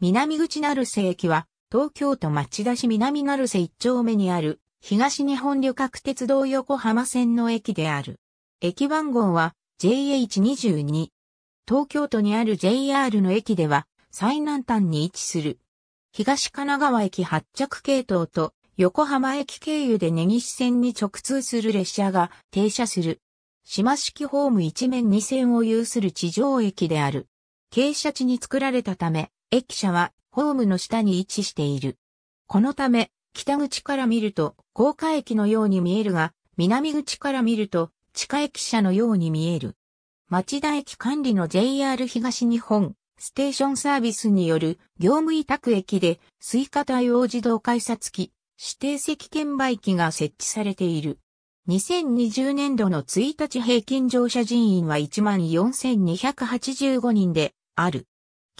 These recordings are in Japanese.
南口成瀬駅は、東京都町田市南成瀬一丁目にある、東日本旅客鉄道横浜線の駅である。駅番号は JH22。東京都にある JR の駅では、最南端に位置する。東神奈川駅発着系統と横浜駅経由で根岸線に直通する列車が停車する。島式ホーム一面2線を有する地上駅である。傾斜地に作られたため、駅舎はホームの下に位置している。このため、北口から見ると、高架駅のように見えるが、南口から見ると、地下駅舎のように見える。町田駅管理の JR 東日本ステーションサービスによる業務委託駅で、スイカ対応自動改札機、指定席券売機が設置されている。2020年度の1日平均乗車人員は14,285人である。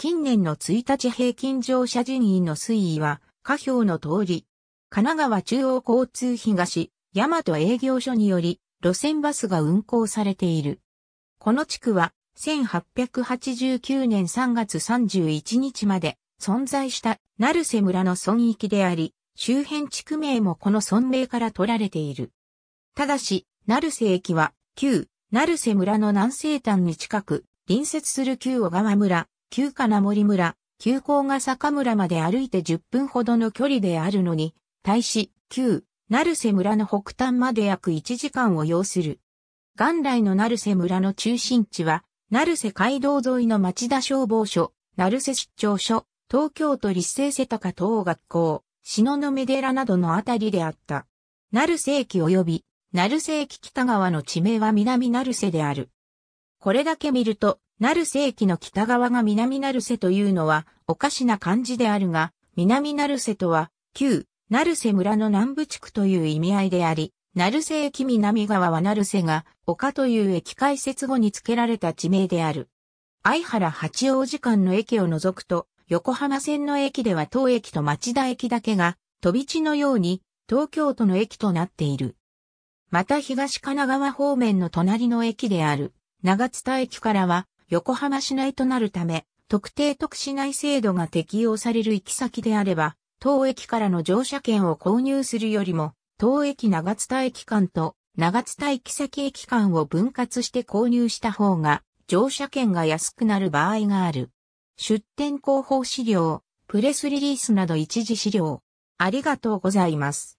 近年の1日平均乗車人員の推移は、下表の通り、神奈川中央交通東、大和営業所により、路線バスが運行されている。この地区は、1889年3月31日まで存在した成瀬村の村域であり、周辺地区名もこの村名から取られている。ただし、成瀬駅は、旧、成瀬村の南西端に近く、隣接する旧小川村、旧金森村、旧高ヶ坂村まで歩いて10分ほどの距離であるのに、対し、旧、成瀬村の北端まで約1時間を要する。元来の成瀬村の中心地は、成瀬街道沿いの町田消防署、成瀬出張所、東京都立成瀬高等学校、篠の目寺などのあたりであった。成瀬駅及び、成瀬駅北側の地名は南成瀬である。これだけ見ると、成瀬駅の北側が南成瀬というのはおかしな漢字であるが、南成瀬とは旧成瀬村の南部地区という意味合いであり、成瀬駅南側は成瀬が丘という駅開設後に付けられた地名である。相原八王子間の駅を除くと、横浜線の駅では当駅と町田駅だけが、飛び地のように東京都の駅となっている。また東神奈川方面の隣の駅である長津田駅からは横浜市内となるため、特定特市内制度が適用される行き先であれば、当駅からの乗車券を購入するよりも、当駅長津田駅間と長津田行き先駅間を分割して購入した方が、乗車券が安くなる場合がある。出店広報資料、プレスリリースなど一時資料。ありがとうございます。